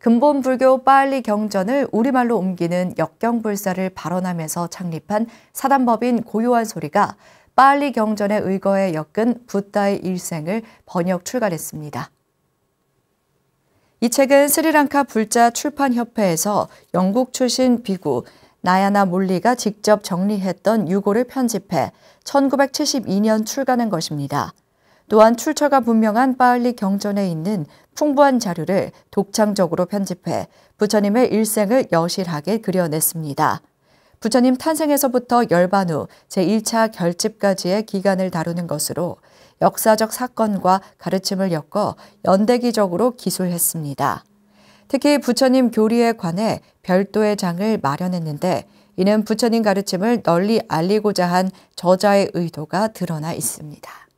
근본 불교 빨리 경전을 우리말로 옮기는 역경불사를 발언하면서 창립한 사단법인 고요한 소리가 빨리 경전의 의거에 엮은 붓다의 일생을 번역 출간했습니다. 이 책은 스리랑카 불자 출판협회에서 영국 출신 비구 나야나 몰리가 직접 정리했던 유고를 편집해 1972년 출간한 것입니다. 또한 출처가 분명한 파알리 경전에 있는 풍부한 자료를 독창적으로 편집해 부처님의 일생을 여실하게 그려냈습니다. 부처님 탄생에서부터 열반 후 제1차 결집까지의 기간을 다루는 것으로 역사적 사건과 가르침을 엮어 연대기적으로 기술했습니다. 특히 부처님 교리에 관해 별도의 장을 마련했는데 이는 부처님 가르침을 널리 알리고자 한 저자의 의도가 드러나 있습니다.